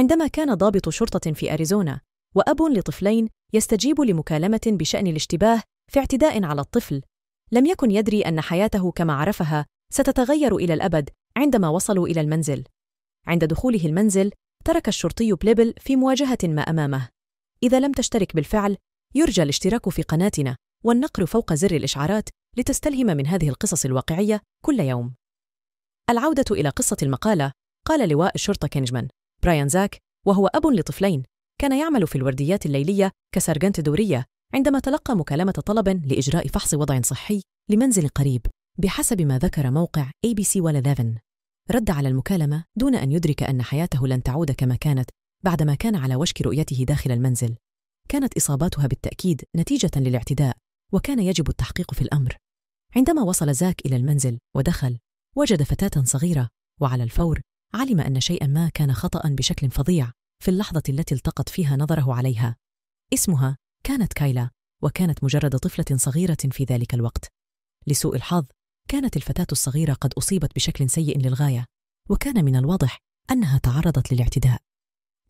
عندما كان ضابط شرطة في أريزونا وأب لطفلين يستجيب لمكالمة بشأن الاشتباه في اعتداء على الطفل، لم يكن يدري أن حياته كما عرفها ستتغير إلى الأبد عندما وصلوا إلى المنزل. عند دخوله المنزل، ترك الشرطي بليبل في مواجهة ما أمامه. إذا لم تشترك بالفعل، يرجى الاشتراك في قناتنا والنقر فوق زر الإشعارات لتستلهم من هذه القصص الواقعية كل يوم. العودة إلى قصة المقالة، قال لواء الشرطة كينجمان: برايان زاك وهو أب لطفلين كان يعمل في الورديات الليلية كسرجنت دورية عندما تلقى مكالمة طلب لإجراء فحص وضع صحي لمنزل قريب بحسب ما ذكر موقع ABC ولذافن رد على المكالمة دون أن يدرك أن حياته لن تعود كما كانت بعدما كان على وشك رؤيته داخل المنزل كانت إصاباتها بالتأكيد نتيجة للاعتداء وكان يجب التحقيق في الأمر عندما وصل زاك إلى المنزل ودخل وجد فتاة صغيرة وعلى الفور علم أن شيئا ما كان خطأ بشكل فظيع في اللحظة التي التقط فيها نظره عليها. اسمها كانت كايلا، وكانت مجرد طفلة صغيرة في ذلك الوقت. لسوء الحظ، كانت الفتاة الصغيرة قد أصيبت بشكل سيء للغاية، وكان من الواضح أنها تعرضت للاعتداء.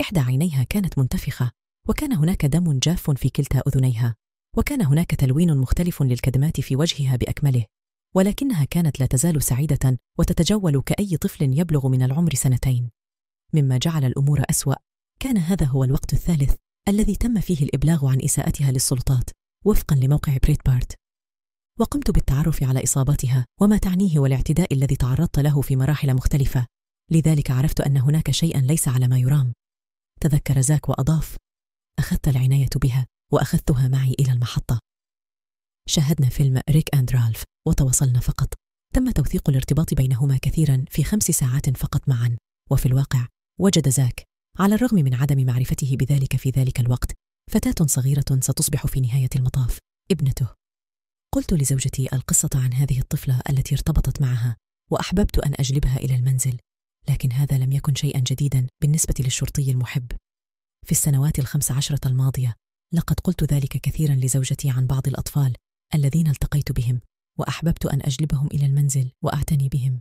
إحدى عينيها كانت منتفخة، وكان هناك دم جاف في كلتا أذنيها، وكان هناك تلوين مختلف للكدمات في وجهها بأكمله، ولكنها كانت لا تزال سعيدة وتتجول كأي طفل يبلغ من العمر سنتين مما جعل الأمور أسوأ كان هذا هو الوقت الثالث الذي تم فيه الإبلاغ عن إساءتها للسلطات وفقا لموقع بريت بارت وقمت بالتعرف على إصابتها وما تعنيه والاعتداء الذي تعرضت له في مراحل مختلفة لذلك عرفت أن هناك شيئا ليس على ما يرام تذكر زاك وأضاف أخذت العناية بها وأخذتها معي إلى المحطة شاهدنا فيلم ريك أند رالف وتواصلنا فقط تم توثيق الارتباط بينهما كثيرا في خمس ساعات فقط معا وفي الواقع وجد زاك على الرغم من عدم معرفته بذلك في ذلك الوقت فتاة صغيرة ستصبح في نهاية المطاف ابنته قلت لزوجتي القصة عن هذه الطفلة التي ارتبطت معها وأحببت أن أجلبها إلى المنزل لكن هذا لم يكن شيئا جديدا بالنسبة للشرطي المحب في السنوات الخمس عشرة الماضية لقد قلت ذلك كثيرا لزوجتي عن بعض الأطفال الذين التقيت بهم واحببت ان اجلبهم الى المنزل واعتني بهم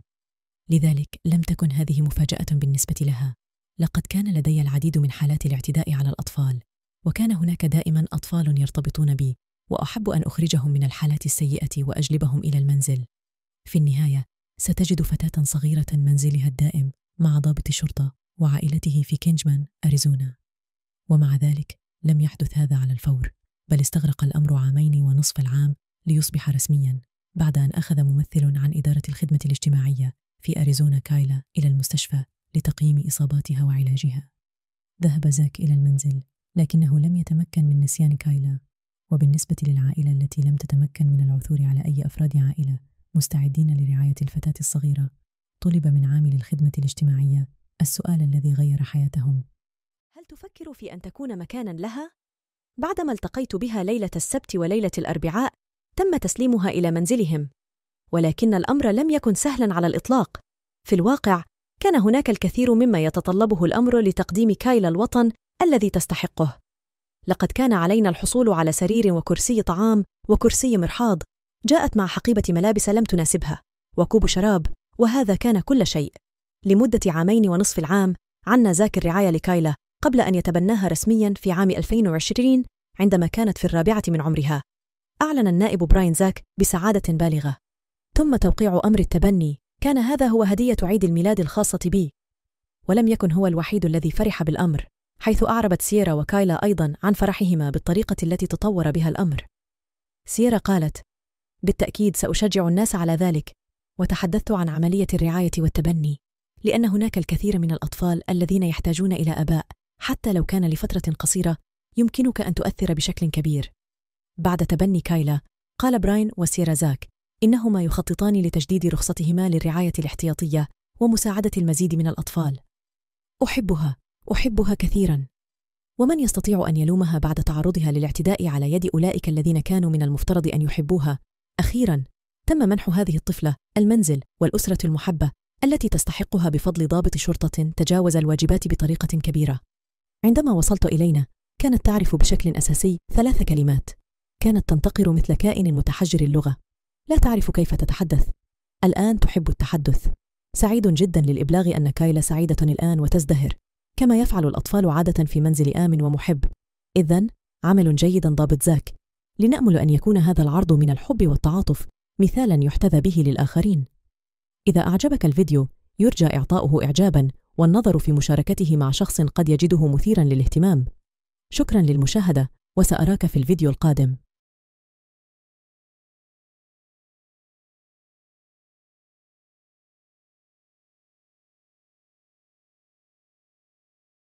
لذلك لم تكن هذه مفاجاه بالنسبه لها لقد كان لدي العديد من حالات الاعتداء على الاطفال وكان هناك دائما اطفال يرتبطون بي واحب ان اخرجهم من الحالات السيئه واجلبهم الى المنزل في النهايه ستجد فتاه صغيره منزلها الدائم مع ضابط الشرطه وعائلته في كينجمان اريزونا ومع ذلك لم يحدث هذا على الفور بل استغرق الامر عامين ونصف العام ليصبح رسميا بعد أن أخذ ممثل عن إدارة الخدمة الاجتماعية في أريزونا كايلا إلى المستشفى لتقييم إصاباتها وعلاجها. ذهب زاك إلى المنزل، لكنه لم يتمكن من نسيان كايلا، وبالنسبة للعائلة التي لم تتمكن من العثور على أي أفراد عائلة مستعدين لرعاية الفتاة الصغيرة، طلب من عامل الخدمة الاجتماعية السؤال الذي غير حياتهم. هل تفكر في أن تكون مكانا لها؟ بعدما التقيت بها ليلة السبت وليلة الأربعاء، تم تسليمها إلى منزلهم ولكن الأمر لم يكن سهلا على الإطلاق في الواقع كان هناك الكثير مما يتطلبه الأمر لتقديم كايلا الوطن الذي تستحقه لقد كان علينا الحصول على سرير وكرسي طعام وكرسي مرحاض جاءت مع حقيبة ملابس لم تناسبها وكوب شراب وهذا كان كل شيء لمدة عامين ونصف العام عنا زاك الرعاية لكايلا قبل أن يتبناها رسميا في عام 2020 عندما كانت في الرابعة من عمرها أعلن النائب براين زاك بسعادة بالغة ثم توقيع أمر التبني كان هذا هو هدية عيد الميلاد الخاصة بي ولم يكن هو الوحيد الذي فرح بالأمر حيث أعربت سيرا وكايلا أيضا عن فرحهما بالطريقة التي تطور بها الأمر سيرا قالت بالتأكيد سأشجع الناس على ذلك وتحدثت عن عملية الرعاية والتبني لأن هناك الكثير من الأطفال الذين يحتاجون إلى آباء حتى لو كان لفترة قصيرة يمكنك أن تؤثر بشكل كبير بعد تبني كايلا قال براين وسيرازاك إنهما يخططان لتجديد رخصتهما للرعاية الاحتياطية ومساعدة المزيد من الأطفال أحبها أحبها كثيرا ومن يستطيع أن يلومها بعد تعرضها للاعتداء على يد أولئك الذين كانوا من المفترض أن يحبوها أخيرا تم منح هذه الطفلة المنزل والأسرة المحبة التي تستحقها بفضل ضابط شرطة تجاوز الواجبات بطريقة كبيرة عندما وصلت إلينا كانت تعرف بشكل أساسي ثلاث كلمات كانت تنتقر مثل كائن متحجر اللغة لا تعرف كيف تتحدث الآن تحب التحدث سعيد جدا للإبلاغ أن كايلا سعيدة الآن وتزدهر كما يفعل الأطفال عادة في منزل آمن ومحب إذا عمل جيدا ضابط زاك لنأمل أن يكون هذا العرض من الحب والتعاطف مثالا يحتذى به للآخرين إذا أعجبك الفيديو يرجى إعطاؤه إعجابا والنظر في مشاركته مع شخص قد يجده مثيرا للاهتمام شكرا للمشاهدة وسأراك في الفيديو القادم